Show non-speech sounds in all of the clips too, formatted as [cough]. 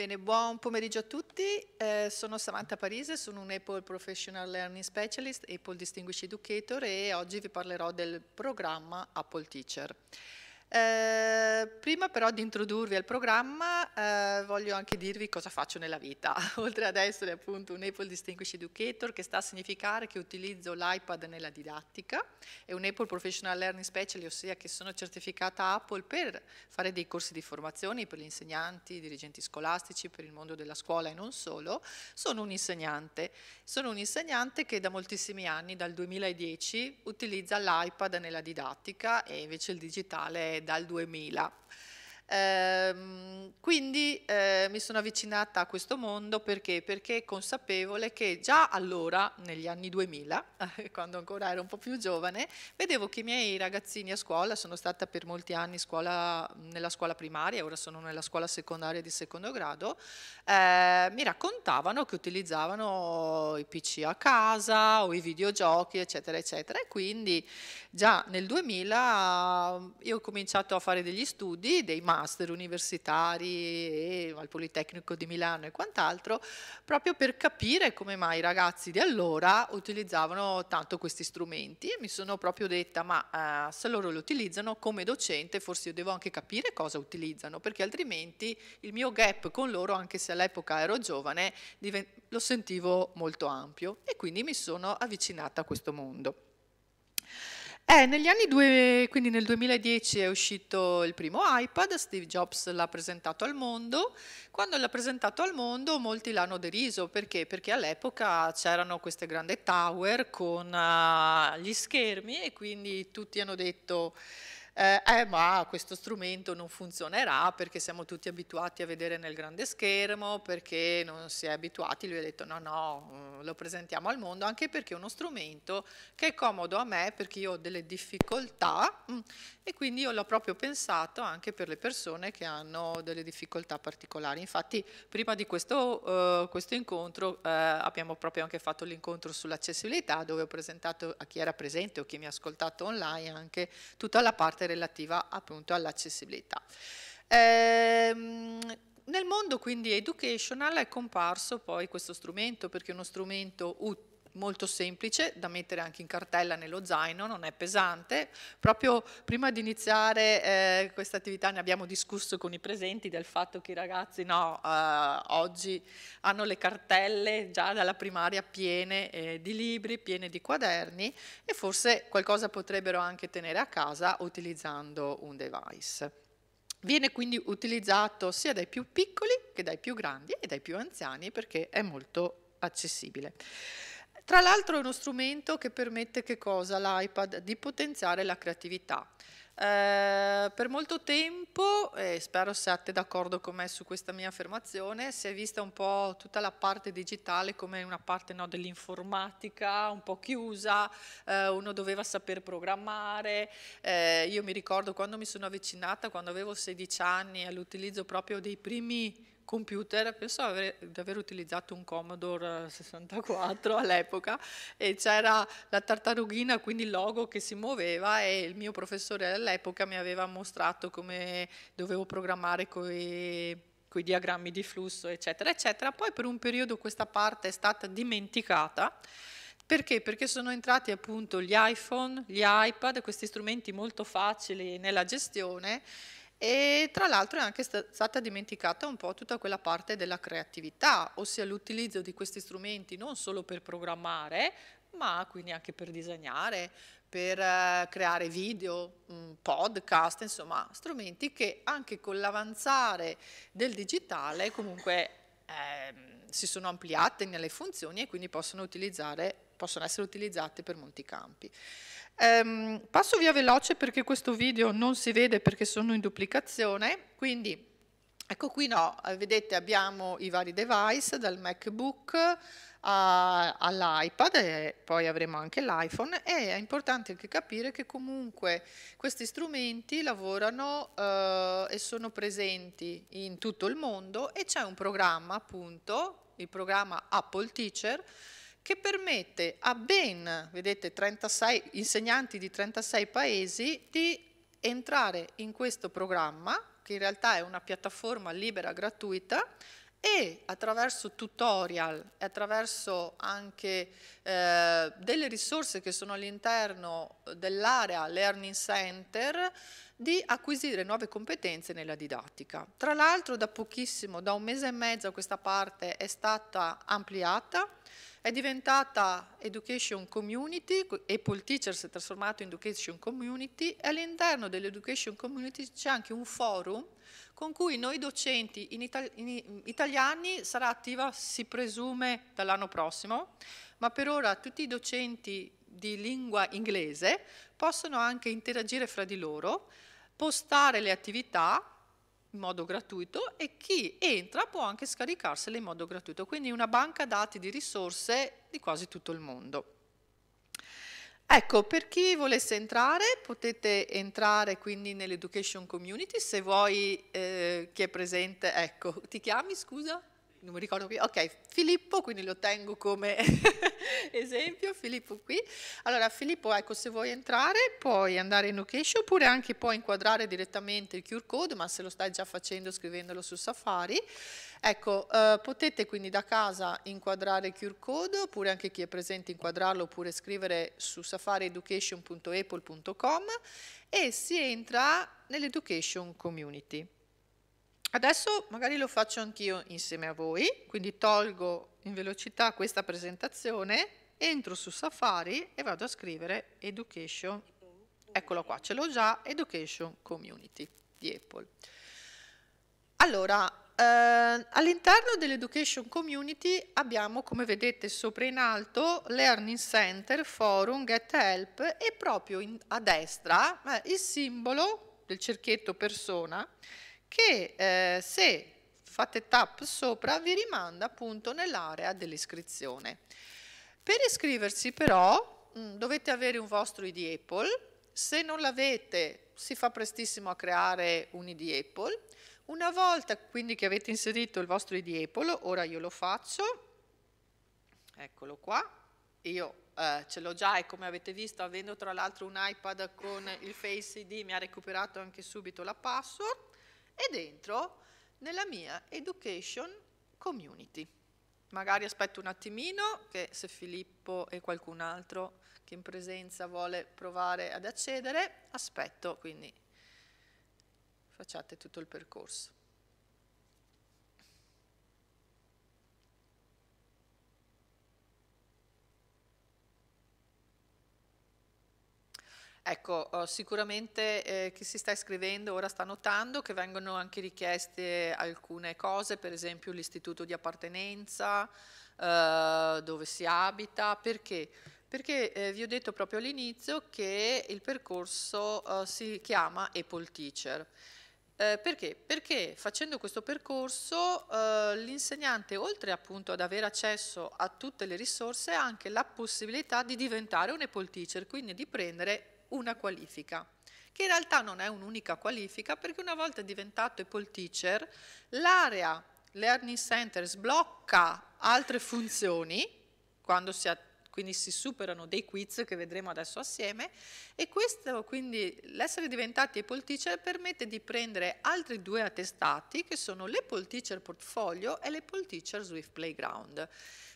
Bene, buon pomeriggio a tutti. Eh, sono Samantha Parise, sono un Apple Professional Learning Specialist, Apple Distinguished Educator e oggi vi parlerò del programma Apple Teacher. Eh, prima però di introdurvi al programma eh, voglio anche dirvi cosa faccio nella vita, [laughs] oltre ad essere appunto un Apple Distinguished Educator che sta a significare che utilizzo l'iPad nella didattica e un Apple Professional Learning Specialist, ossia che sono certificata Apple per fare dei corsi di formazione per gli insegnanti, i dirigenti scolastici, per il mondo della scuola e non solo, sono un insegnante, sono un insegnante che da moltissimi anni, dal 2010, utilizza l'iPad nella didattica e invece il digitale è dal 2000. Ehm, quindi eh, mi sono avvicinata a questo mondo perché? perché consapevole che già allora, negli anni 2000, [laughs] quando ancora ero un po' più giovane, vedevo che i miei ragazzini a scuola, sono stata per molti anni scuola, nella scuola primaria, ora sono nella scuola secondaria di secondo grado, eh, mi raccontavano che utilizzavano i PC a casa o i videogiochi, eccetera, eccetera. E quindi già nel 2000 io ho cominciato a fare degli studi, dei master, master universitari e al Politecnico di Milano e quant'altro, proprio per capire come mai i ragazzi di allora utilizzavano tanto questi strumenti e mi sono proprio detta ma eh, se loro li utilizzano come docente forse io devo anche capire cosa utilizzano perché altrimenti il mio gap con loro anche se all'epoca ero giovane lo sentivo molto ampio e quindi mi sono avvicinata a questo mondo. Eh, negli anni due, quindi nel 2010 è uscito il primo iPad, Steve Jobs l'ha presentato al mondo. Quando l'ha presentato al mondo molti l'hanno deriso, perché? Perché all'epoca c'erano queste grandi tower con uh, gli schermi e quindi tutti hanno detto eh, eh, ma questo strumento non funzionerà perché siamo tutti abituati a vedere nel grande schermo, perché non si è abituati, lui ha detto no, no, mm, lo presentiamo al mondo, anche perché è uno strumento che è comodo a me perché io ho delle difficoltà mm, e quindi io l'ho proprio pensato anche per le persone che hanno delle difficoltà particolari. Infatti prima di questo, eh, questo incontro eh, abbiamo proprio anche fatto l'incontro sull'accessibilità dove ho presentato a chi era presente o chi mi ha ascoltato online anche tutta la parte relativa appunto all'accessibilità. Ehm, nel mondo quindi educational è comparso poi questo strumento perché è uno strumento utile molto semplice da mettere anche in cartella nello zaino, non è pesante. Proprio prima di iniziare eh, questa attività ne abbiamo discusso con i presenti del fatto che i ragazzi no, eh, oggi hanno le cartelle già dalla primaria piene eh, di libri, piene di quaderni e forse qualcosa potrebbero anche tenere a casa utilizzando un device. Viene quindi utilizzato sia dai più piccoli che dai più grandi e dai più anziani perché è molto accessibile. Tra l'altro è uno strumento che permette che cosa? L'iPad di potenziare la creatività. Eh, per molto tempo, e spero siate d'accordo con me su questa mia affermazione, si è vista un po' tutta la parte digitale come una parte no, dell'informatica, un po' chiusa, eh, uno doveva saper programmare. Eh, io mi ricordo quando mi sono avvicinata, quando avevo 16 anni, all'utilizzo proprio dei primi computer, penso avere, di aver utilizzato un Commodore 64 eh, all'epoca e c'era la tartarughina, quindi il logo che si muoveva e il mio professore all'epoca mi aveva mostrato come dovevo programmare con i diagrammi di flusso, eccetera, eccetera. Poi per un periodo questa parte è stata dimenticata. Perché? Perché sono entrati appunto gli iPhone, gli iPad, questi strumenti molto facili nella gestione e tra l'altro è anche stata dimenticata un po' tutta quella parte della creatività, ossia l'utilizzo di questi strumenti non solo per programmare, ma quindi anche per disegnare, per eh, creare video, mm, podcast, insomma, strumenti che anche con l'avanzare del digitale comunque eh, si sono ampliate nelle funzioni e quindi possono, possono essere utilizzate per molti campi. Um, passo via veloce perché questo video non si vede perché sono in duplicazione, quindi ecco qui no, eh, vedete abbiamo i vari device dal MacBook all'iPad e poi avremo anche l'iPhone e è importante anche capire che comunque questi strumenti lavorano eh, e sono presenti in tutto il mondo e c'è un programma appunto, il programma Apple Teacher che permette a ben, vedete, 36, insegnanti di 36 paesi di entrare in questo programma, che in realtà è una piattaforma libera gratuita, e attraverso tutorial, e attraverso anche eh, delle risorse che sono all'interno dell'area Learning Center, di acquisire nuove competenze nella didattica. Tra l'altro da pochissimo, da un mese e mezzo questa parte è stata ampliata, è diventata Education Community, Apple Teacher si è trasformato in Education Community e all'interno dell'Education Community c'è anche un forum con cui noi docenti in itali in italiani sarà attiva, si presume, dall'anno prossimo, ma per ora tutti i docenti di lingua inglese possono anche interagire fra di loro, postare le attività in modo gratuito e chi entra può anche scaricarsele in modo gratuito, quindi una banca dati di risorse di quasi tutto il mondo. Ecco, per chi volesse entrare, potete entrare quindi nell'Education Community, se vuoi eh, chi è presente, ecco, ti chiami scusa? non mi ricordo qui, ok, Filippo, quindi lo tengo come [laughs] esempio, Filippo qui. Allora Filippo, ecco, se vuoi entrare puoi andare in location oppure anche puoi inquadrare direttamente il QR code, ma se lo stai già facendo scrivendolo su Safari. Ecco, eh, potete quindi da casa inquadrare il QR code oppure anche chi è presente inquadrarlo oppure scrivere su safarieducation.apple.com e si entra nell'education community. Adesso magari lo faccio anch'io insieme a voi, quindi tolgo in velocità questa presentazione, entro su Safari e vado a scrivere Education, eccolo qua, ce l'ho già, Education Community di Apple. Allora, Uh, all'interno dell'Education Community abbiamo, come vedete sopra in alto, Learning Center, Forum, Get Help e proprio in, a destra eh, il simbolo del cerchietto persona che eh, se fate tap sopra vi rimanda appunto nell'area dell'iscrizione. Per iscriversi però mh, mm, dovete avere un vostro ID Apple, se non l'avete si fa prestissimo a creare un ID Apple, una volta quindi che avete inserito il vostro ID Apple, ora io lo faccio, eccolo qua, io eh, ce l'ho già e come avete visto avendo tra l'altro un iPad con il Face ID mi ha recuperato anche subito la password, ed entro nella mia education community. Magari aspetto un attimino che se Filippo e qualcun altro che in presenza vuole provare ad accedere, aspetto, quindi facciate tutto il percorso. Ecco, eh, sicuramente eh, chi si sta iscrivendo ora sta notando che vengono anche richieste alcune cose, per esempio l'istituto di appartenenza, eh, dove si abita, perché? Perché eh, vi ho detto proprio all'inizio che il percorso eh, si chiama Apple Teacher. Eh, perché? Perché facendo questo percorso l'insegnante, oltre appunto ad avere accesso a tutte le risorse, ha anche la possibilità di diventare un Apple Teacher, quindi di prendere una qualifica, che in realtà non è un'unica qualifica perché una volta diventato Apple Teacher l'area Learning Center sblocca altre funzioni, quando si quindi si superano dei quiz che vedremo adesso assieme e questo quindi l'essere diventati Apple Teacher permette di prendere altri due attestati che sono l'Apple Teacher Portfolio e l'Apple Teacher Swift Playground.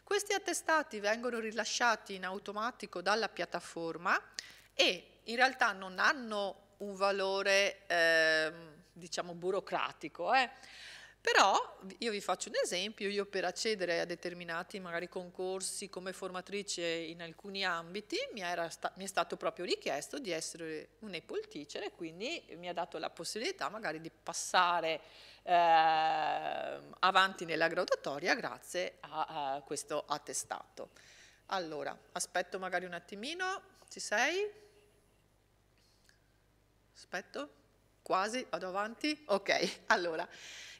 Questi attestati vengono rilasciati in automatico dalla piattaforma e in realtà non hanno un valore, eh, diciamo, burocratico. Eh. Però io vi faccio un esempio, io per accedere a determinati magari concorsi come formatrice in alcuni ambiti mi, sta, mi è stato proprio richiesto di essere un Apple teacher e quindi mi ha dato la possibilità magari di passare eh, avanti nella graduatoria grazie a, a questo attestato. Allora, aspetto magari un attimino, ci sei? Aspetto, quasi, vado avanti. Ok, allora,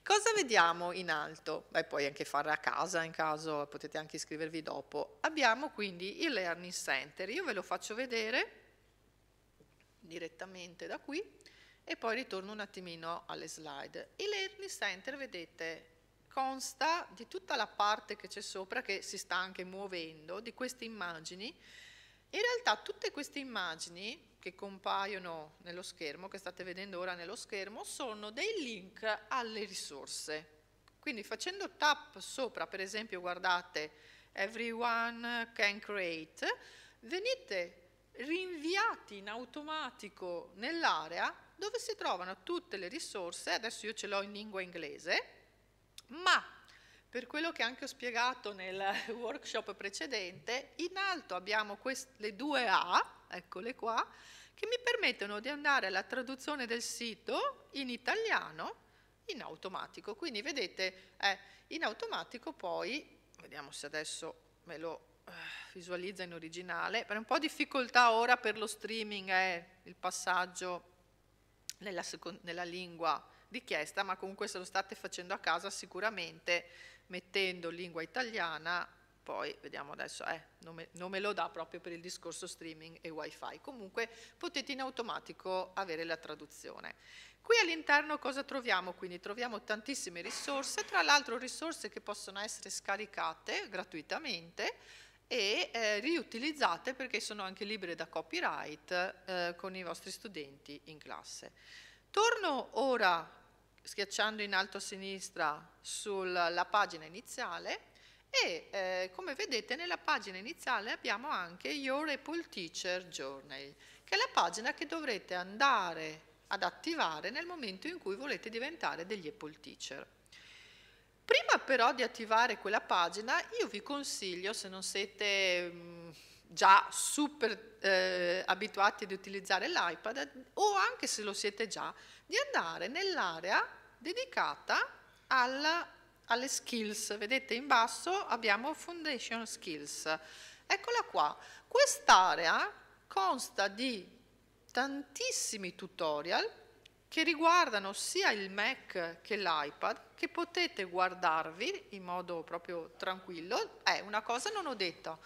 cosa vediamo in alto? Beh, puoi anche fare a casa in caso, potete anche iscrivervi dopo. Abbiamo quindi il Learning Center, io ve lo faccio vedere direttamente da qui e poi ritorno un attimino alle slide. Il Learning Center, vedete, consta di tutta la parte che c'è sopra, che si sta anche muovendo, di queste immagini. In realtà tutte queste immagini che compaiono nello schermo, che state vedendo ora nello schermo, sono dei link alle risorse. Quindi facendo tap sopra, per esempio, guardate, everyone can create, venite rinviati in automatico nell'area dove si trovano tutte le risorse, adesso io ce l'ho in lingua inglese, ma per quello che anche ho spiegato nel [laughs] workshop precedente, in alto abbiamo le due A, eccole qua, che mi permettono di andare alla traduzione del sito in italiano in automatico. Quindi vedete, eh, in automatico poi, vediamo se adesso me lo eh, visualizza in originale, per un po' difficoltà ora per lo streaming è eh, il passaggio nella, nella lingua richiesta, ma comunque se lo state facendo a casa sicuramente mettendo lingua italiana, poi vediamo adesso, eh, non, me, non me lo dà proprio per il discorso streaming e wifi, comunque potete in automatico avere la traduzione. Qui all'interno cosa troviamo? Quindi troviamo tantissime risorse, tra l'altro risorse che possono essere scaricate gratuitamente e eh, riutilizzate perché sono anche libere da copyright eh, con i vostri studenti in classe. Torno ora schiacciando in alto a sinistra sulla pagina iniziale e eh, come vedete nella pagina iniziale abbiamo anche Your Apple Teacher Journey, che è la pagina che dovrete andare ad attivare nel momento in cui volete diventare degli Apple Teacher. Prima però di attivare quella pagina, io vi consiglio, se non siete... Mh, mm, già super eh, abituati ad utilizzare l'iPad o anche se lo siete già, di andare nell'area dedicata alla, alle skills. Vedete in basso abbiamo Foundation Skills. Eccola qua. Quest'area consta di tantissimi tutorial che riguardano sia il Mac che l'iPad, che potete guardarvi in modo proprio tranquillo. È eh, una cosa non ho detto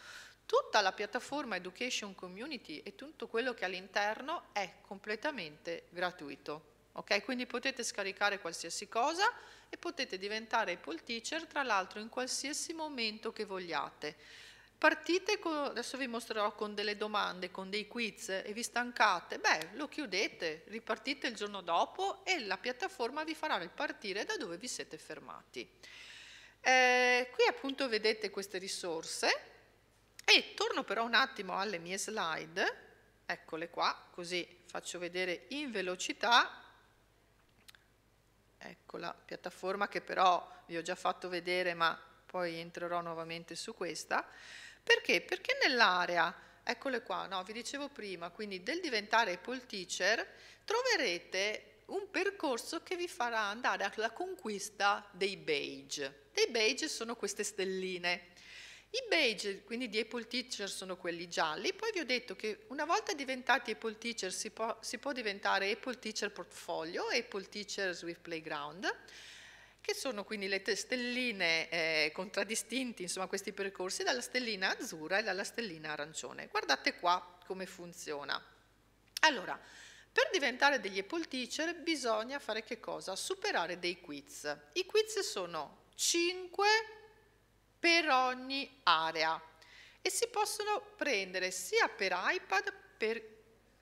tutta la piattaforma Education Community e tutto quello che all'interno è completamente gratuito. Ok? Quindi potete scaricare qualsiasi cosa e potete diventare Apple Teacher, tra l'altro in qualsiasi momento che vogliate. Partite, con, adesso vi mostrerò con delle domande, con dei quiz e vi stancate, beh, lo chiudete, ripartite il giorno dopo e la piattaforma vi farà ripartire da dove vi siete fermati. Eh, qui appunto vedete queste risorse, e torno però un attimo alle mie slide, eccole qua, così faccio vedere in velocità. Ecco la piattaforma che però vi ho già fatto vedere, ma poi entrerò nuovamente su questa. Perché? Perché nell'area, eccole qua, no, vi dicevo prima, quindi del diventare poll teacher, troverete un percorso che vi farà andare alla conquista dei beige. Dei beige sono queste stelline i beige, quindi di Apple Teacher, sono quelli gialli. Poi vi ho detto che una volta diventati Apple Teacher si può, si può diventare Apple Teacher Portfolio, Apple Teachers with Playground che sono quindi le stelline eh, contraddistinti, insomma, questi percorsi, dalla stellina azzurra e dalla stellina arancione. Guardate qua come funziona. Allora, per diventare degli Apple Teacher bisogna fare che cosa? Superare dei quiz. I quiz sono 5 per ogni area e si possono prendere sia per iPad per,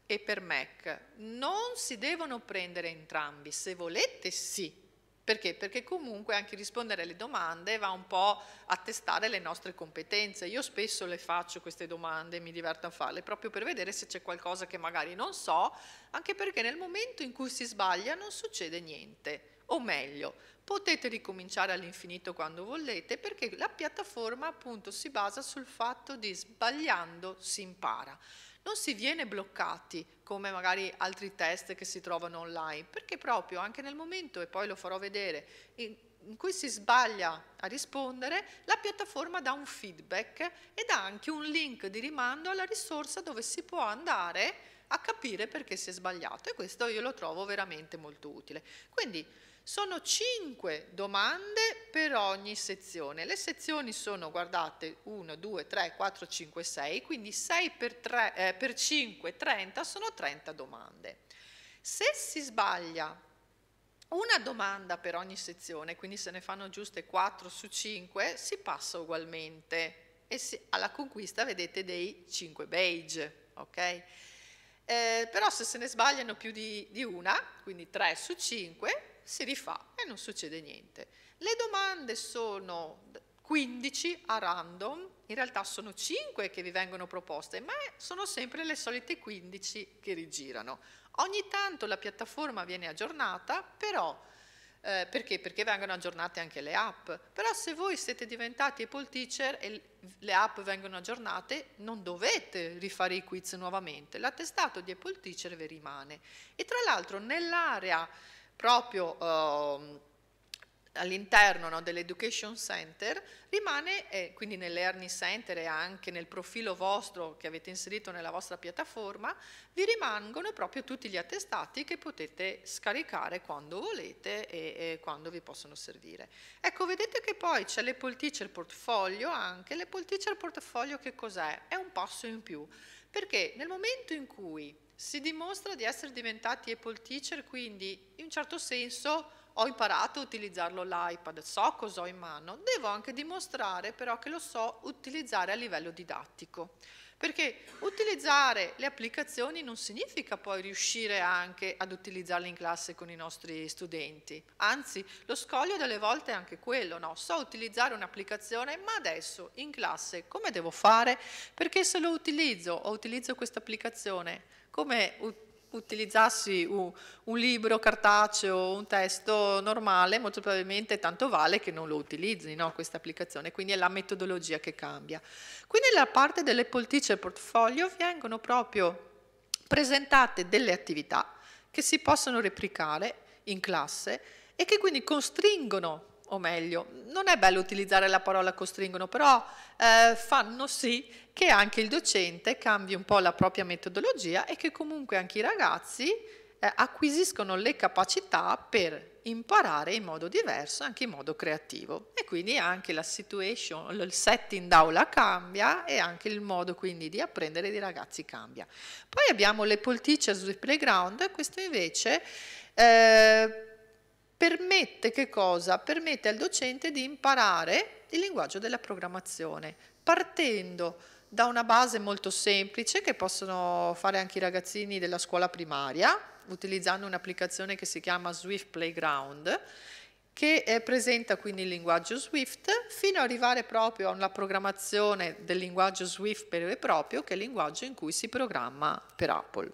e per Mac. Non si devono prendere entrambi, se volete sì. Perché? Perché comunque anche rispondere alle domande va un po' a testare le nostre competenze. Io spesso le faccio queste domande, mi diverto a farle, proprio per vedere se c'è qualcosa che magari non so, anche perché nel momento in cui si sbaglia non succede niente. O meglio, Potete ricominciare all'infinito quando volete perché la piattaforma appunto si basa sul fatto di sbagliando si impara. Non si viene bloccati come magari altri test che si trovano online, perché proprio anche nel momento, e poi lo farò vedere, in, in cui si sbaglia a rispondere, la piattaforma dà un feedback e dà anche un link di rimando alla risorsa dove si può andare a capire perché si è sbagliato e questo io lo trovo veramente molto utile. Quindi sono 5 domande per ogni sezione. Le sezioni sono, guardate, 1, 2, 3, 4, 5, 6, quindi 6 per, 3, eh, per 5, 30, sono 30 domande. Se si sbaglia una domanda per ogni sezione, quindi se ne fanno giuste 4 su 5, si passa ugualmente e si, alla conquista vedete dei 5 beige, ok? Eh, però se se ne sbagliano più di, di una, quindi 3 su 5, si rifà e non succede niente. Le domande sono 15 a random, in realtà sono 5 che vi vengono proposte, ma sono sempre le solite 15 che rigirano. Ogni tanto la piattaforma viene aggiornata, però eh, perché? Perché vengono aggiornate anche le app. Però se voi siete diventati Apple Teacher e le app vengono aggiornate, non dovete rifare i quiz nuovamente. L'attestato di Apple Teacher vi rimane. E tra l'altro nell'area proprio eh, all'interno no, dell'Education Center rimane, eh, quindi nell'Earning Center e anche nel profilo vostro che avete inserito nella vostra piattaforma, vi rimangono proprio tutti gli attestati che potete scaricare quando volete e, e quando vi possono servire. Ecco, vedete che poi c'è l'Apple Teacher Portfolio anche, l'Apple Teacher Portfolio che cos'è? È un passo in più perché nel momento in cui si dimostra di essere diventati Apple teacher, quindi in un certo senso ho imparato a utilizzarlo l'iPad, so cosa ho in mano, devo anche dimostrare però che lo so utilizzare a livello didattico. Perché utilizzare le applicazioni non significa poi riuscire anche ad utilizzarle in classe con i nostri studenti. Anzi, lo scoglio delle volte è anche quello, no? So utilizzare un'applicazione, ma adesso in classe come devo fare? Perché se lo utilizzo o utilizzo questa applicazione, come utilizzo? utilizzassi un, un libro cartaceo, o un testo normale, molto probabilmente tanto vale che non lo utilizzi no, questa applicazione, quindi è la metodologia che cambia. Quindi nella parte delle poltice e portfolio vengono proprio presentate delle attività che si possono replicare in classe e che quindi costringono o meglio, non è bello utilizzare la parola costringono, però eh, fanno sì che anche il docente cambi un po' la propria metodologia e che comunque anche i ragazzi eh, acquisiscono le capacità per imparare in modo diverso, anche in modo creativo. E quindi anche la situation, il setting d'aula cambia e anche il modo quindi di apprendere dei ragazzi cambia. Poi abbiamo le poll teacher sui playground, questo invece... Eh, permette che cosa? Permette al docente di imparare il linguaggio della programmazione, partendo da una base molto semplice che possono fare anche i ragazzini della scuola primaria, utilizzando un'applicazione che si chiama Swift Playground, che eh, presenta quindi il linguaggio Swift, fino ad arrivare proprio alla programmazione del linguaggio Swift vero e proprio, che è il linguaggio in cui si programma per Apple.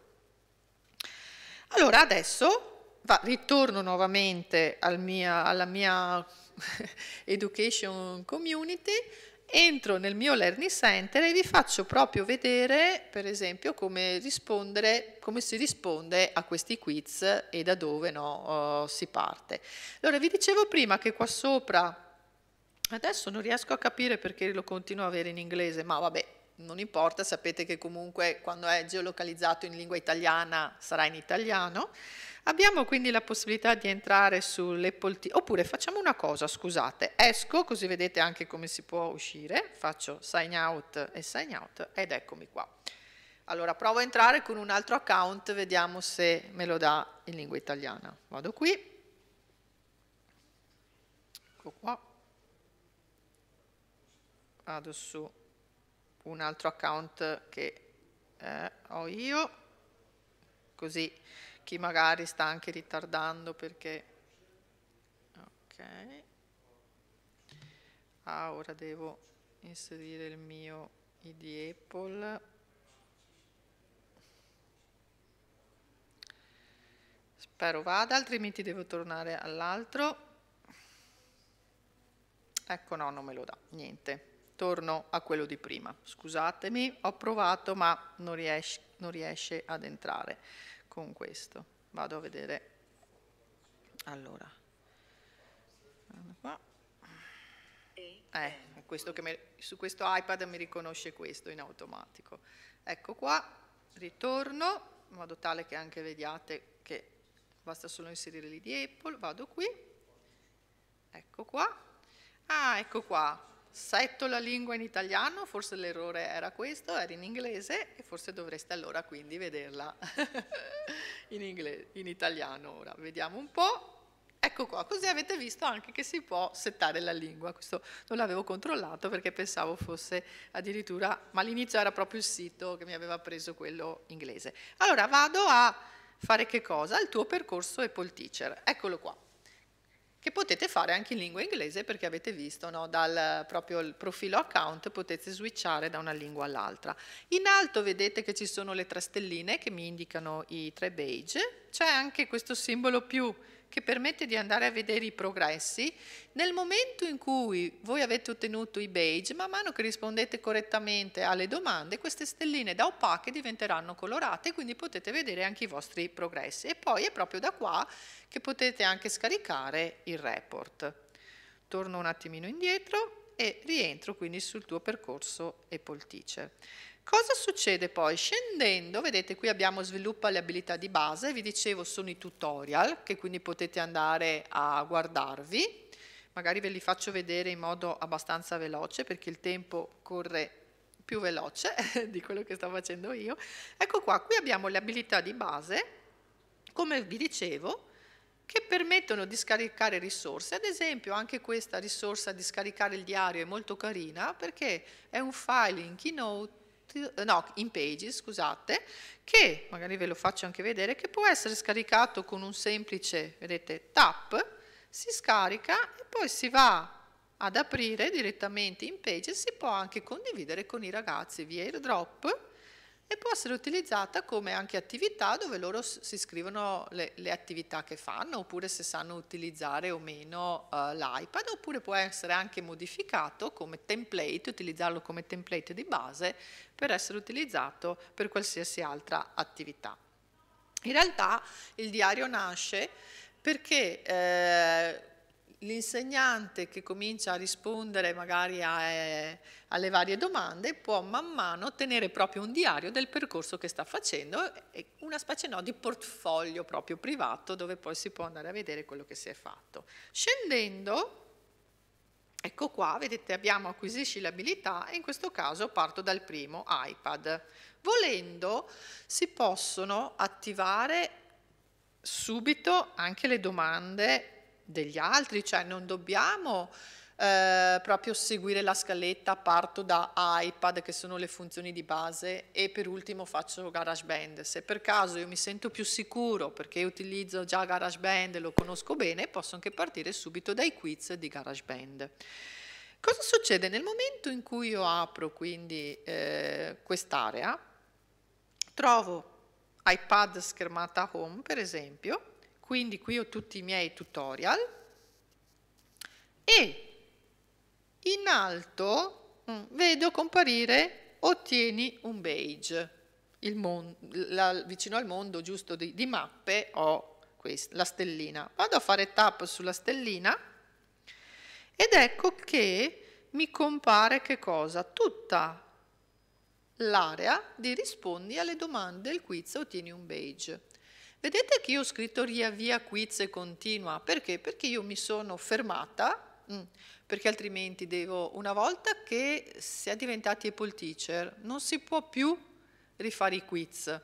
Allora, adesso Va, ritorno nuovamente al mia, alla mia [laughs] education community, entro nel mio learning center e vi faccio proprio vedere, per esempio, come, come si risponde a questi quiz e da dove no, uh, si parte. Allora, vi dicevo prima che qua sopra, adesso non riesco a capire perché lo continuo a avere in inglese, ma vabbè, non importa, sapete che comunque quando è geolocalizzato in lingua italiana sarà in italiano. Abbiamo quindi la possibilità di entrare sull'Apple TV, oppure facciamo una cosa, scusate, esco così vedete anche come si può uscire, faccio sign out e sign out ed eccomi qua. Allora provo a entrare con un altro account, vediamo se me lo dà in lingua italiana. Vado qui, ecco qua, vado su un altro account che eh, ho io, così chi magari sta anche ritardando perché... Ok. Ah, ora devo inserire il mio ID Apple. Spero vada, altrimenti devo tornare all'altro. Ecco no, non me lo dà, niente torno a quello di prima. Scusatemi, ho provato ma non riesce, non riesce ad entrare con questo. Vado a vedere. Allora. Qua. Eh, questo mi, su questo iPad mi riconosce questo in automatico. Ecco qua, ritorno, in modo tale che anche vediate che basta solo inserire lì di Apple, vado qui, ecco qua, ah ecco qua, setto la lingua in italiano, forse l'errore era questo, era in inglese e forse dovreste allora quindi vederla [laughs] in, inglese, in italiano. Ora vediamo un po'. Ecco qua, così avete visto anche che si può settare la lingua, questo non l'avevo controllato perché pensavo fosse addirittura, ma all'inizio era proprio il sito che mi aveva preso quello inglese. Allora vado a fare che cosa? Il tuo percorso Apple Teacher, eccolo qua che potete fare anche in lingua inglese perché avete visto no, dal proprio profilo account potete switchare da una lingua all'altra. In alto vedete che ci sono le tre stelline che mi indicano i tre beige, c'è anche questo simbolo più che permette di andare a vedere i progressi. Nel momento in cui voi avete ottenuto i beige, man mano che rispondete correttamente alle domande, queste stelline da opache diventeranno colorate, quindi potete vedere anche i vostri progressi. E poi è proprio da qua che potete anche scaricare il report. Torno un attimino indietro e rientro quindi sul tuo percorso Apple Teacher. Cosa succede poi? Scendendo, vedete qui abbiamo sviluppa le abilità di base, vi dicevo sono i tutorial che quindi potete andare a guardarvi, magari ve li faccio vedere in modo abbastanza veloce perché il tempo corre più veloce [laughs] di quello che sto facendo io. Ecco qua, qui abbiamo le abilità di base, come vi dicevo, che permettono di scaricare risorse. Ad esempio anche questa risorsa di scaricare il diario è molto carina perché è un file in Keynote no, in Pages, scusate, che magari ve lo faccio anche vedere, che può essere scaricato con un semplice, vedete, tap, si scarica e poi si va ad aprire direttamente in Pages, si può anche condividere con i ragazzi via airdrop e può essere utilizzata come anche attività dove loro si scrivono le, le attività che fanno oppure se sanno utilizzare o meno uh, l'iPad oppure può essere anche modificato come template, utilizzarlo come template di base per essere utilizzato per qualsiasi altra attività. In realtà il diario nasce perché eh, l'insegnante che comincia a rispondere magari a, eh, alle varie domande può man mano tenere proprio un diario del percorso che sta facendo, una specie no, di portfolio proprio privato dove poi si può andare a vedere quello che si è fatto. Scendendo, ecco qua, vedete abbiamo acquisisci l'abilità e in questo caso parto dal primo iPad. Volendo si possono attivare subito anche le domande degli altri, cioè non dobbiamo eh, proprio seguire la scaletta, parto da iPad che sono le funzioni di base e per ultimo faccio GarageBand. Se per caso io mi sento più sicuro perché utilizzo già GarageBand e lo conosco bene, posso anche partire subito dai quiz di GarageBand. Cosa succede? Nel momento in cui io apro quindi eh, quest'area, trovo iPad schermata home per esempio, quindi qui ho tutti i miei tutorial e in alto mm, vedo comparire ottieni un beige. Mondo, la, vicino al mondo giusto di, di mappe ho questa, la stellina. Vado a fare tap sulla stellina ed ecco che mi compare che cosa? Tutta l'area di rispondi alle domande del quiz ottieni un beige. Vedete che io ho scritto via via quiz e continua, perché? Perché io mi sono fermata, mm, perché altrimenti devo, una volta che si è diventati Apple Teacher, non si può più rifare i quiz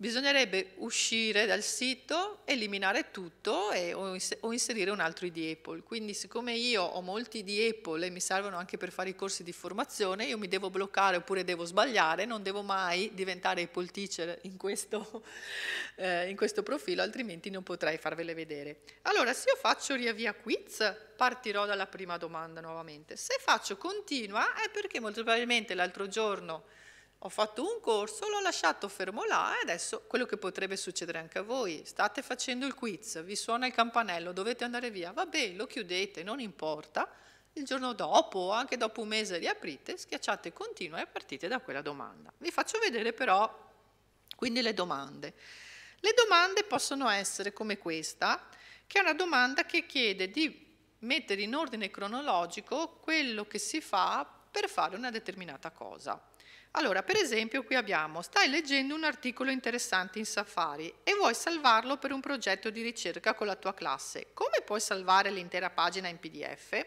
Bisognerebbe uscire dal sito, eliminare tutto e, o inserire un altro ID Apple. Quindi siccome io ho molti ID Apple e mi servono anche per fare i corsi di formazione, io mi devo bloccare oppure devo sbagliare, non devo mai diventare Apple Teacher in questo, [laughs] eh, in questo profilo, altrimenti non potrei farvele vedere. Allora, se io faccio riavvia quiz, partirò dalla prima domanda nuovamente. Se faccio continua è perché molto probabilmente l'altro giorno ho fatto un corso, l'ho lasciato fermo là e adesso quello che potrebbe succedere anche a voi, state facendo il quiz, vi suona il campanello, dovete andare via, vabbè, lo chiudete, non importa, il giorno dopo o anche dopo un mese riaprite, schiacciate continua e partite da quella domanda. Vi faccio vedere però quindi le domande. Le domande possono essere come questa, che è una domanda che chiede di mettere in ordine cronologico quello che si fa per fare una determinata cosa. Allora, per esempio, qui abbiamo, stai leggendo un articolo interessante in Safari e vuoi salvarlo per un progetto di ricerca con la tua classe. Come puoi salvare l'intera pagina in PDF?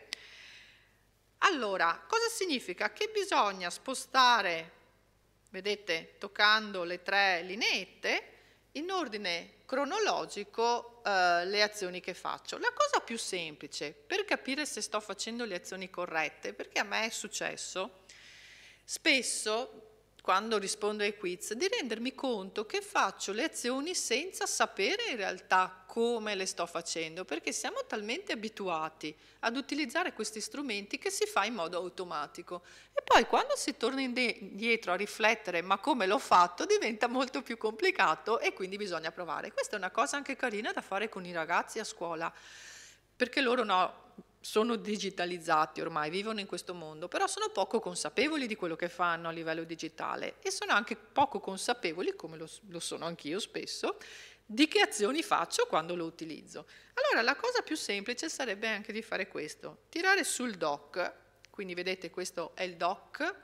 Allora, cosa significa? Che bisogna spostare, vedete, toccando le tre lineette, in ordine cronologico eh, le azioni che faccio. La cosa più semplice per capire se sto facendo le azioni corrette, perché a me è successo, Spesso, quando rispondo ai quiz, di rendermi conto che faccio le azioni senza sapere in realtà come le sto facendo, perché siamo talmente abituati ad utilizzare questi strumenti che si fa in modo automatico. E poi quando si torna indietro a riflettere ma come l'ho fatto diventa molto più complicato e quindi bisogna provare. Questa è una cosa anche carina da fare con i ragazzi a scuola, perché loro no, sono digitalizzati ormai, vivono in questo mondo, però sono poco consapevoli di quello che fanno a livello digitale e sono anche poco consapevoli, come lo, lo sono anch'io spesso, di che azioni faccio quando lo utilizzo. Allora la cosa più semplice sarebbe anche di fare questo, tirare sul doc, quindi vedete questo è il doc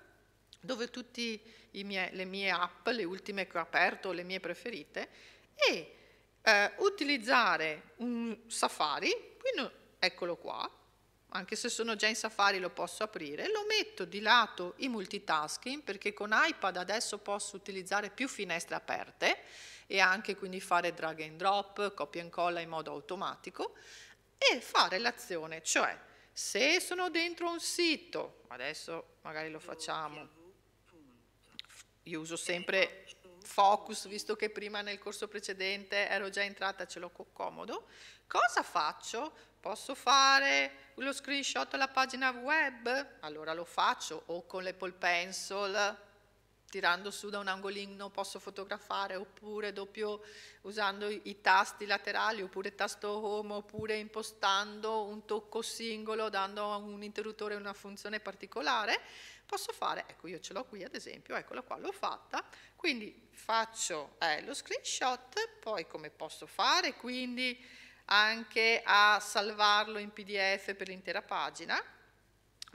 dove tutte le mie app, le ultime che ho aperto, le mie preferite, e eh, utilizzare un Safari, quindi, eccolo qua, anche se sono già in Safari lo posso aprire, lo metto di lato in multitasking perché con iPad adesso posso utilizzare più finestre aperte e anche quindi fare drag and drop, copia e incolla in modo automatico e fare l'azione, cioè se sono dentro un sito, adesso magari lo facciamo, io uso sempre focus, visto che prima nel corso precedente ero già entrata, ce l'ho comodo, cosa faccio? Posso fare lo screenshot alla pagina web? Allora lo faccio o con l'Apple Pencil tirando su da un angolino posso fotografare, oppure doppio usando i tasti laterali, oppure tasto home, oppure impostando un tocco singolo, dando a un interruttore una funzione particolare, posso fare, ecco io ce l'ho qui ad esempio, eccola qua, l'ho fatta, quindi faccio eh, lo screenshot, poi come posso fare, quindi anche a salvarlo in PDF per l'intera pagina,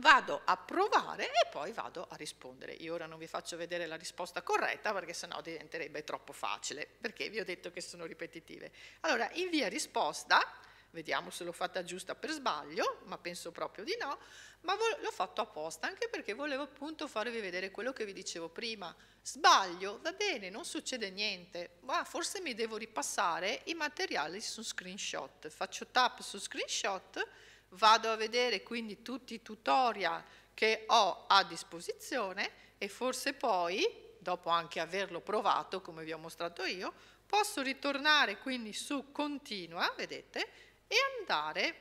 vado a provare e poi vado a rispondere. Io ora non vi faccio vedere la risposta corretta perché sennò diventerebbe troppo facile, perché vi ho detto che sono ripetitive. Allora, invia risposta, vediamo se l'ho fatta giusta per sbaglio, ma penso proprio di no, ma l'ho fatto apposta anche perché volevo appunto farvi vedere quello che vi dicevo prima. Sbaglio, va bene, non succede niente, ma forse mi devo ripassare i materiali su screenshot, faccio tap su screenshot vado a vedere quindi tutti i tutorial che ho a disposizione e forse poi, dopo anche averlo provato come vi ho mostrato io, posso ritornare quindi su continua, vedete, e andare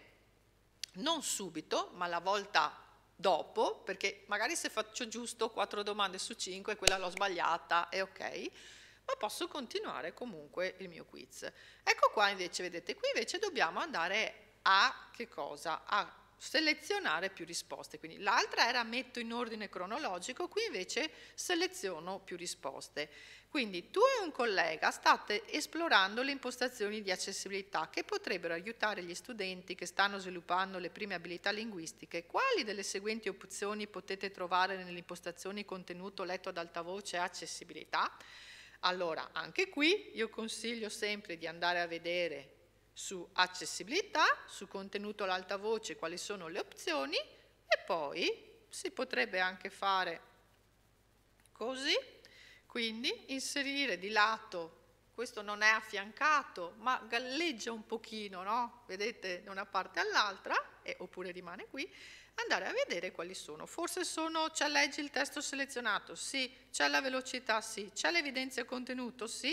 non subito, ma la volta dopo, perché magari se faccio giusto quattro domande su cinque, quella l'ho sbagliata, è ok, ma posso continuare comunque il mio quiz. Ecco qua invece, vedete, qui invece dobbiamo andare a che cosa? A selezionare più risposte. Quindi l'altra era metto in ordine cronologico, qui invece seleziono più risposte. Quindi tu e un collega state esplorando le impostazioni di accessibilità che potrebbero aiutare gli studenti che stanno sviluppando le prime abilità linguistiche. Quali delle seguenti opzioni potete trovare nelle impostazioni contenuto letto ad alta voce accessibilità? Allora, anche qui io consiglio sempre di andare a vedere su accessibilità, su contenuto all'alta voce, quali sono le opzioni e poi si potrebbe anche fare così, quindi inserire di lato, questo non è affiancato, ma galleggia un pochino, no? Vedete da una parte all'altra, e, oppure rimane qui, andare a vedere quali sono. Forse sono, c'è leggi il testo selezionato, sì, c'è la velocità, sì, c'è l'evidenza contenuto, sì,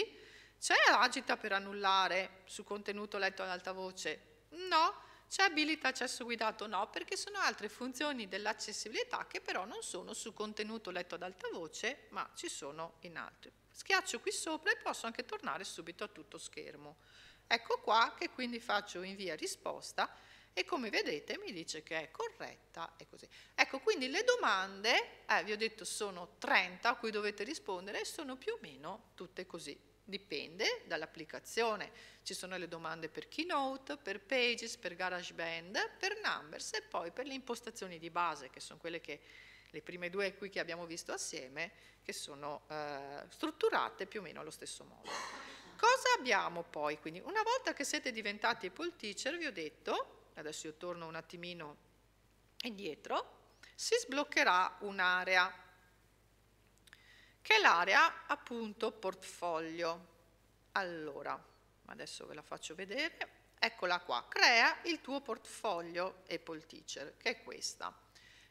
c'è agita per annullare su contenuto letto ad alta voce? No. C'è abilita accesso guidato? No, perché sono altre funzioni dell'accessibilità che però non sono su contenuto letto ad alta voce, ma ci sono in altri. Schiaccio qui sopra e posso anche tornare subito a tutto schermo. Ecco qua che quindi faccio invia risposta e come vedete mi dice che è corretta e così. Ecco, quindi le domande, eh, vi ho detto sono 30 a cui dovete rispondere, e sono più o meno tutte così. Dipende dall'applicazione. Ci sono le domande per Keynote, per Pages, per GarageBand, per Numbers e poi per le impostazioni di base, che sono quelle che le prime due qui che abbiamo visto assieme, che sono eh, strutturate più o meno allo stesso modo. Cosa abbiamo poi? Quindi una volta che siete diventati Apple teacher, vi ho detto, adesso io torno un attimino indietro, si sbloccherà un'area che è l'area appunto portfolio. Allora, adesso ve la faccio vedere, eccola qua, crea il tuo portfolio Apple Teacher, che è questa,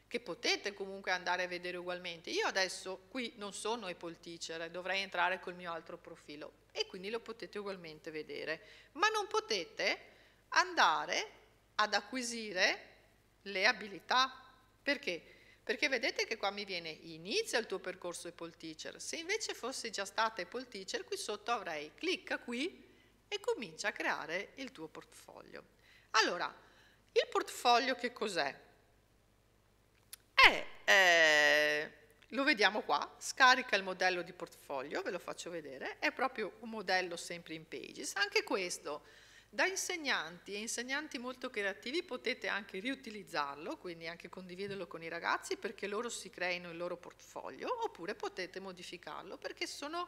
che potete comunque andare a vedere ugualmente. Io adesso qui non sono Apple Teacher, dovrei entrare col mio altro profilo e quindi lo potete ugualmente vedere, ma non potete andare ad acquisire le abilità, perché? Perché vedete che qua mi viene inizia il tuo percorso Apple Teacher. Se invece fossi già stata Apple Teacher, qui sotto avrei clicca qui e comincia a creare il tuo portfolio. Allora, il portfolio che cos'è? È, eh, lo vediamo qua, scarica il modello di portfolio, ve lo faccio vedere, è proprio un modello sempre in Pages, anche questo da insegnanti e insegnanti molto creativi potete anche riutilizzarlo, quindi anche condividerlo con i ragazzi perché loro si creino il loro portfolio, oppure potete modificarlo perché sono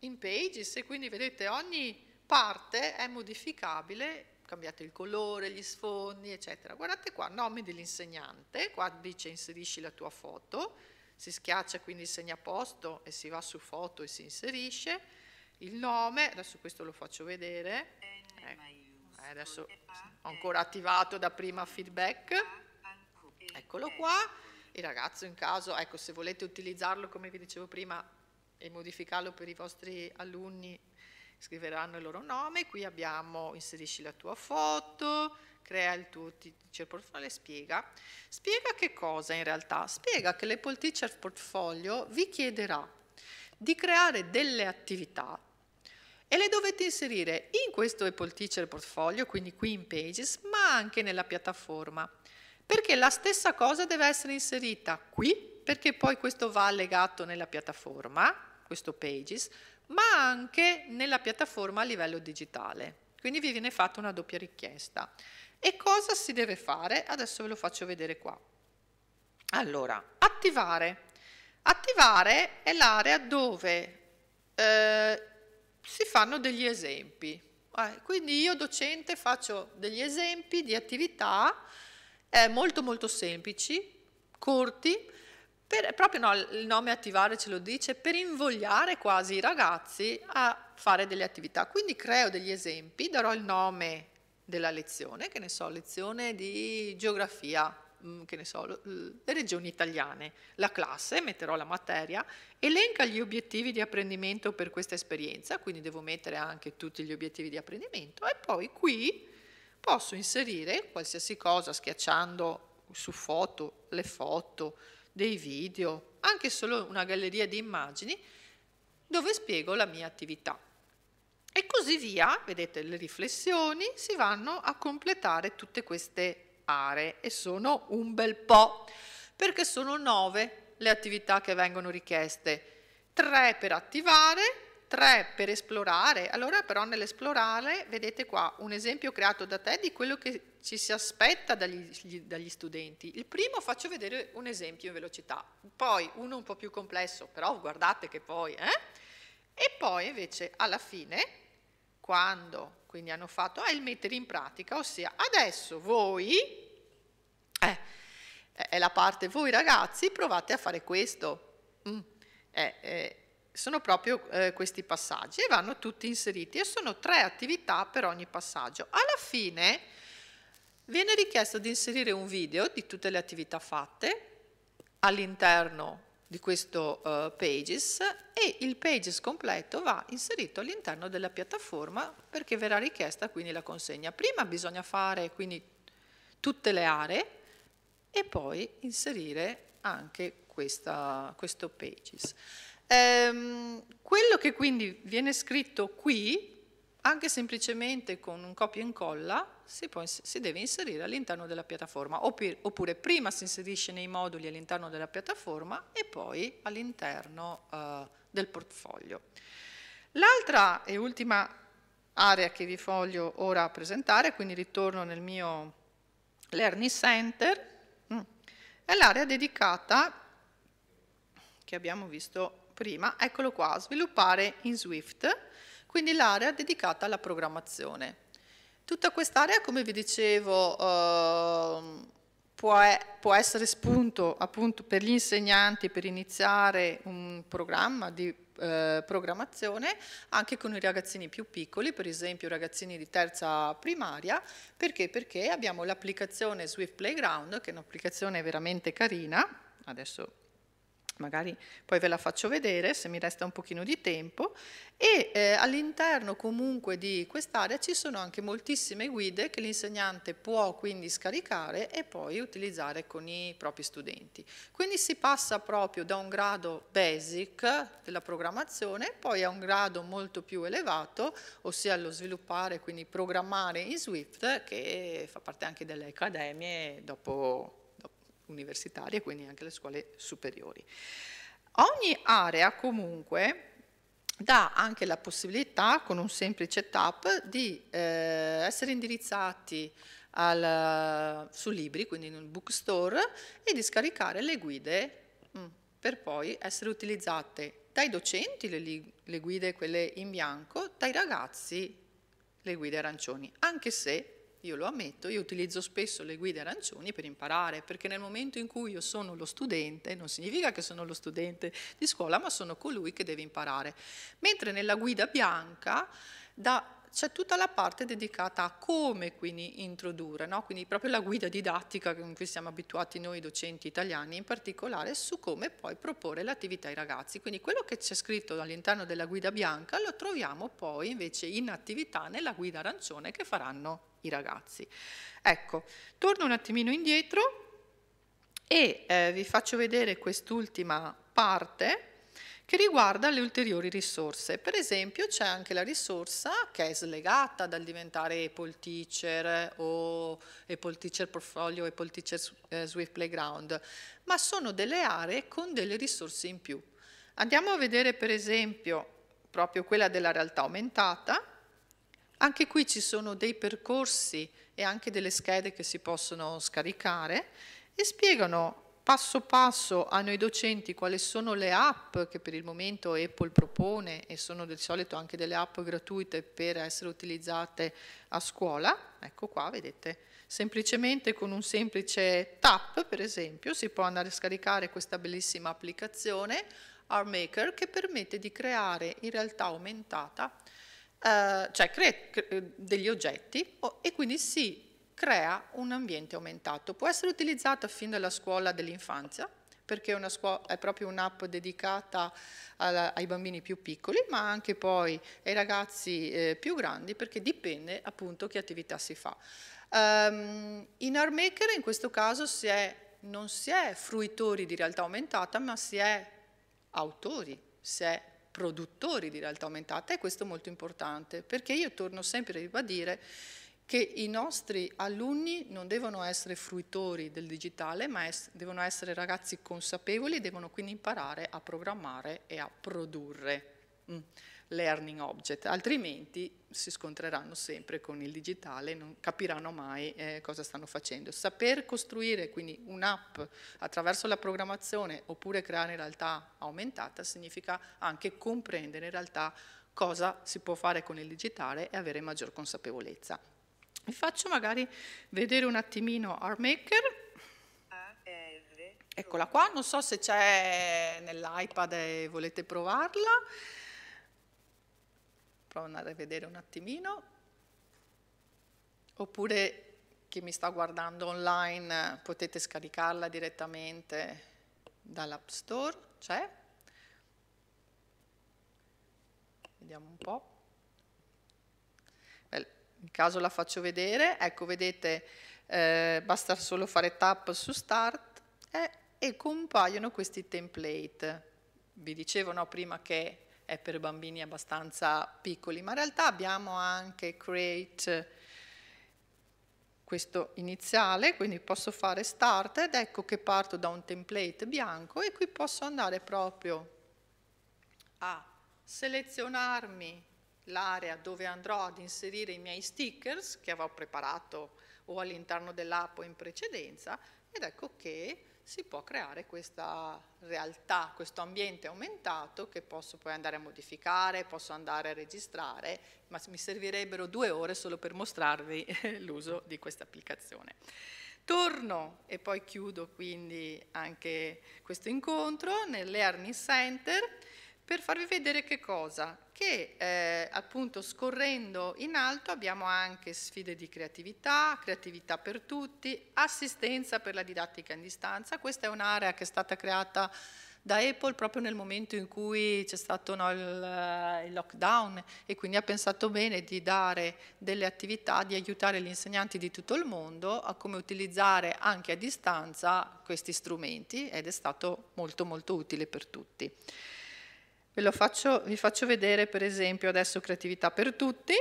in pages e quindi vedete ogni parte è modificabile, cambiate il colore, gli sfondi, eccetera. Guardate qua, nome dell'insegnante, qua dice inserisci la tua foto, si schiaccia quindi il segnaposto e si va su foto e si inserisce il nome, adesso questo lo faccio vedere, eh, ecco, eh, adesso ho ancora attivato da prima feedback, eccolo ecco. qua, il ragazzo in caso, ecco se volete utilizzarlo come vi dicevo prima e modificarlo per i vostri alunni scriveranno il loro nome, qui abbiamo inserisci la tua foto, crea il tuo teacher portfolio e spiega. Spiega che cosa in realtà? Spiega che l'Apple Teacher Portfolio vi chiederà di creare delle attività e le dovete inserire in questo Apple Teacher Portfolio, quindi qui in Pages, ma anche nella piattaforma, perché la stessa cosa deve essere inserita qui, perché poi questo va allegato nella piattaforma, questo Pages, ma anche nella piattaforma a livello digitale. Quindi vi viene fatta una doppia richiesta. E cosa si deve fare? Adesso ve lo faccio vedere qua. Allora, attivare. Attivare è l'area dove eh, si fanno degli esempi. Eh, quindi io docente faccio degli esempi di attività eh, molto molto semplici, corti, per, proprio no, il nome attivare ce lo dice, per invogliare quasi i ragazzi a fare delle attività. Quindi creo degli esempi, darò il nome della lezione, che ne so, lezione di geografia, Mm, che ne so, le regioni italiane, la classe, metterò la materia, elenca gli obiettivi di apprendimento per questa esperienza, quindi devo mettere anche tutti gli obiettivi di apprendimento e poi qui posso inserire qualsiasi cosa schiacciando su foto, le foto, dei video, anche solo una galleria di immagini dove spiego la mia attività. E così via, vedete le riflessioni, si vanno a completare tutte queste aree e sono un bel po', perché sono nove le attività che vengono richieste, tre per attivare, tre per esplorare. Allora però nell'esplorare vedete qua un esempio creato da te di quello che ci si aspetta dagli, dagli studenti. Il primo faccio vedere un esempio in velocità, poi uno un po' più complesso, però guardate che poi... Eh? E poi invece alla fine quando, quindi hanno fatto, è ah, il mettere in pratica, ossia adesso voi, eh, è la parte voi ragazzi, provate a fare questo. Mm, eh, eh, sono proprio eh, questi passaggi e vanno tutti inseriti e sono tre attività per ogni passaggio. Alla fine viene richiesto di inserire un video di tutte le attività fatte all'interno di questo uh, Pages e il Pages completo va inserito all'interno della piattaforma perché verrà richiesta quindi la consegna. Prima bisogna fare quindi tutte le aree e poi inserire anche questa, questo Pages. Ehm, quello che quindi viene scritto qui anche semplicemente con un copia e incolla si, può, si deve inserire all'interno della piattaforma, oppure prima si inserisce nei moduli all'interno della piattaforma e poi all'interno eh, del portfolio. L'altra e ultima area che vi voglio ora presentare, quindi ritorno nel mio Learning Center, mm, è l'area dedicata che abbiamo visto prima, eccolo qua, sviluppare in Swift, quindi l'area dedicata alla programmazione. Tutta quest'area, come vi dicevo, eh, può, può, essere spunto appunto per gli insegnanti per iniziare un programma di eh, programmazione anche con i ragazzini più piccoli, per esempio ragazzini di terza primaria, perché? Perché abbiamo l'applicazione Swift Playground, che è un'applicazione veramente carina, adesso magari poi ve la faccio vedere se mi resta un pochino di tempo e eh, all'interno comunque di quest'area ci sono anche moltissime guide che l'insegnante può quindi scaricare e poi utilizzare con i propri studenti. Quindi si passa proprio da un grado basic della programmazione poi a un grado molto più elevato, ossia lo sviluppare, quindi programmare in Swift che fa parte anche delle accademie dopo universitarie, quindi anche le scuole superiori. Ogni area comunque dà anche la possibilità, con un semplice tap, di eh, essere indirizzati al, su libri, quindi in un bookstore, e di scaricare le guide mh, mm, per poi essere utilizzate dai docenti, le, le guide quelle in bianco, dai ragazzi, le guide arancioni, anche se io lo ammetto, io utilizzo spesso le guide arancioni per imparare, perché nel momento in cui io sono lo studente, non significa che sono lo studente di scuola, ma sono colui che deve imparare. Mentre nella guida bianca da c'è tutta la parte dedicata a come quindi introdurre, no? quindi proprio la guida didattica con cui siamo abituati noi docenti italiani, in particolare su come poi proporre l'attività ai ragazzi. Quindi quello che c'è scritto all'interno della guida bianca lo troviamo poi invece in attività nella guida arancione che faranno i ragazzi. Ecco, torno un attimino indietro e eh, vi faccio vedere quest'ultima parte che riguarda le ulteriori risorse. Per esempio c'è anche la risorsa che è slegata dal diventare Apple Teacher o Apple Teacher Portfolio, Apple Teacher eh, Swift Playground, ma sono delle aree con delle risorse in più. Andiamo a vedere per esempio proprio quella della realtà aumentata, anche qui ci sono dei percorsi e anche delle schede che si possono scaricare e spiegano passo passo a noi docenti quali sono le app che per il momento Apple propone e sono del solito anche delle app gratuite per essere utilizzate a scuola. Ecco qua, vedete, semplicemente con un semplice tap, per esempio, si può andare a scaricare questa bellissima applicazione ArtMaker che permette di creare in realtà aumentata eh, cioè crea eh, degli oggetti e quindi si crea un ambiente aumentato. Può essere utilizzato fin dalla scuola dell'infanzia, perché è, è proprio un'app dedicata alla, ai bambini più piccoli, ma anche poi ai ragazzi eh, più grandi, perché dipende appunto che attività si fa. Um, in ArtMaker in questo caso si è, non si è fruitori di realtà aumentata, ma si è autori, si è produttori di realtà aumentata e questo è molto importante perché io torno sempre a ribadire che i nostri alunni non devono essere fruitori del digitale, ma es devono essere ragazzi consapevoli e devono quindi imparare a programmare e a produrre. Mm, learning object, altrimenti si scontreranno sempre con il digitale, non capiranno mai eh, cosa stanno facendo. Saper costruire quindi un'app attraverso la programmazione oppure creare realtà aumentata significa anche comprendere in realtà cosa si può fare con il digitale e avere maggior consapevolezza. Vi faccio magari vedere un attimino ArtMaker. Eccola qua, non so se c'è nell'iPad e volete provarla provo andare a vedere un attimino, oppure chi mi sta guardando online eh, potete scaricarla direttamente dall'App Store, c'è? Vediamo un po'. Beh, in caso la faccio vedere, ecco vedete, eh, basta solo fare tap su Start eh, e compaiono questi template. Vi dicevo no, prima che è per bambini abbastanza piccoli, ma in realtà abbiamo anche Create questo iniziale, quindi posso fare Start ed ecco che parto da un template bianco e qui posso andare proprio a selezionarmi l'area dove andrò ad inserire i miei stickers che avevo preparato o all'interno dell'app o in precedenza ed ecco che si può creare questa realtà, questo ambiente aumentato che posso poi andare a modificare, posso andare a registrare, ma mi servirebbero due ore solo per mostrarvi [laughs] l'uso di questa applicazione. Torno e poi chiudo quindi anche questo incontro nell'Earning Center per farvi vedere che cosa? Che eh, appunto scorrendo in alto abbiamo anche sfide di creatività, creatività per tutti, assistenza per la didattica in distanza. Questa è un'area che è stata creata da Apple proprio nel momento in cui c'è stato no, il, eh, il, lockdown e quindi ha pensato bene di dare delle attività, di aiutare gli insegnanti di tutto il mondo a come utilizzare anche a distanza questi strumenti ed è stato molto molto utile per tutti. Ve faccio, vi faccio vedere per esempio adesso creatività per tutti.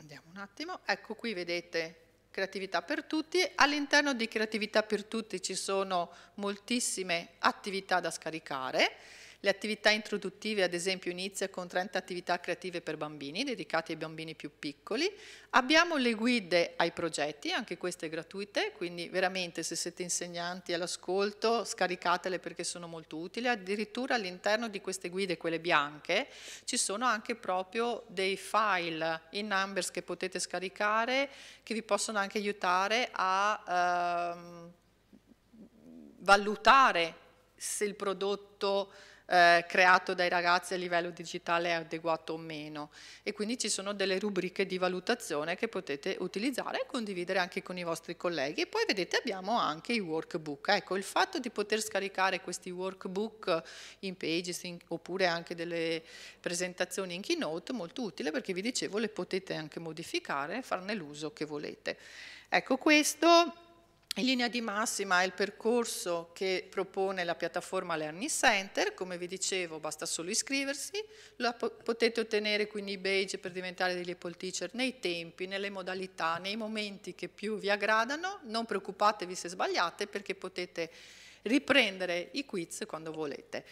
Andiamo un attimo, ecco qui vedete creatività per tutti. All'interno di creatività per tutti ci sono moltissime attività da scaricare le attività introduttive, ad esempio, inizia con 30 attività creative per bambini, dedicate ai bambini più piccoli. Abbiamo le guide ai progetti, anche queste gratuite, quindi veramente se siete insegnanti all'ascolto scaricatele perché sono molto utili. Addirittura all'interno di queste guide, quelle bianche, ci sono anche proprio dei file in numbers che potete scaricare che vi possono anche aiutare a ehm, valutare se il prodotto eh, creato dai ragazzi a livello digitale è adeguato o meno. E quindi ci sono delle rubriche di valutazione che potete utilizzare e condividere anche con i vostri colleghi. E poi vedete abbiamo anche i workbook. Ecco, il fatto di poter scaricare questi workbook in Pages in, oppure anche delle presentazioni in Keynote molto utile perché vi dicevo le potete anche modificare farne l'uso che volete. Ecco questo in linea di massima è il percorso che propone la piattaforma Learning Center, come vi dicevo basta solo iscriversi, la potete ottenere quindi i badge per diventare degli Apple Teacher nei tempi, nelle modalità, nei momenti che più vi aggradano, non preoccupatevi se sbagliate perché potete riprendere i quiz quando volete.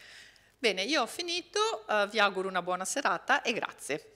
Bene, io ho finito, eh, vi auguro una buona serata e grazie.